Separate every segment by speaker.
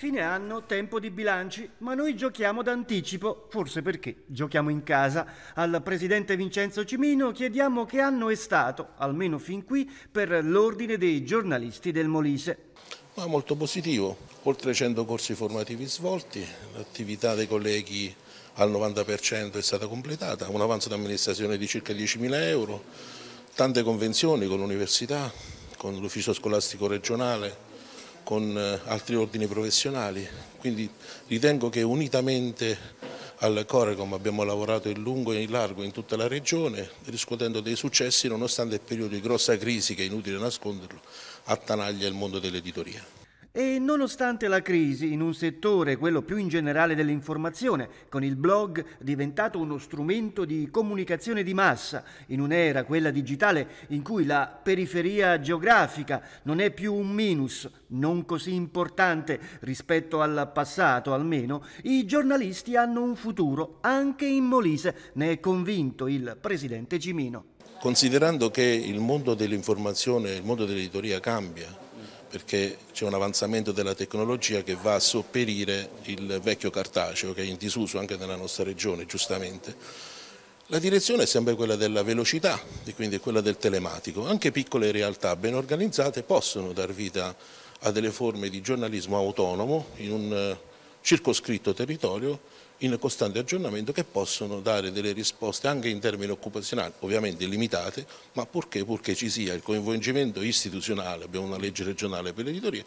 Speaker 1: Fine anno, tempo di bilanci, ma noi giochiamo d'anticipo, forse perché giochiamo in casa. Al presidente Vincenzo Cimino chiediamo che anno è stato, almeno fin qui,
Speaker 2: per l'ordine dei giornalisti del Molise. Ma molto positivo, oltre 100 corsi formativi svolti, l'attività dei colleghi al 90% è stata completata, un avanzo d'amministrazione di circa 10.000 euro, tante convenzioni con l'università, con l'ufficio scolastico regionale, con eh, altri ordini professionali, quindi ritengo che unitamente al Corecom abbiamo lavorato in lungo e in largo in tutta la regione, riscuotendo dei successi nonostante il periodo di grossa crisi che è inutile nasconderlo attanaglia il mondo dell'editoria.
Speaker 1: E nonostante la crisi in un settore, quello più in generale dell'informazione, con il blog diventato uno strumento di comunicazione di massa, in un'era, quella digitale, in cui la periferia geografica non è più un minus, non così importante rispetto al passato almeno, i giornalisti hanno un futuro anche in Molise, ne è convinto il presidente Cimino.
Speaker 2: Considerando che il mondo dell'informazione, il mondo dell'editoria cambia, perché c'è un avanzamento della tecnologia che va a sopperire il vecchio cartaceo che è in disuso anche nella nostra regione giustamente. La direzione è sempre quella della velocità e quindi quella del telematico, anche piccole realtà ben organizzate possono dar vita a delle forme di giornalismo autonomo in un eh, circoscritto territorio in costante aggiornamento che possono dare delle risposte anche in termini occupazionali, ovviamente limitate, ma purché, purché ci sia il coinvolgimento istituzionale, abbiamo una legge regionale per l'editoria,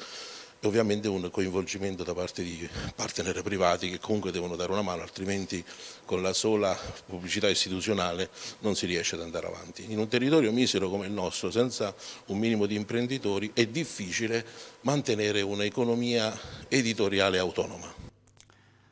Speaker 2: e ovviamente un coinvolgimento da parte di partner privati che comunque devono dare una mano, altrimenti con la sola pubblicità istituzionale non si riesce ad andare avanti. In un territorio misero come il nostro, senza un minimo di imprenditori, è difficile mantenere un'economia editoriale autonoma.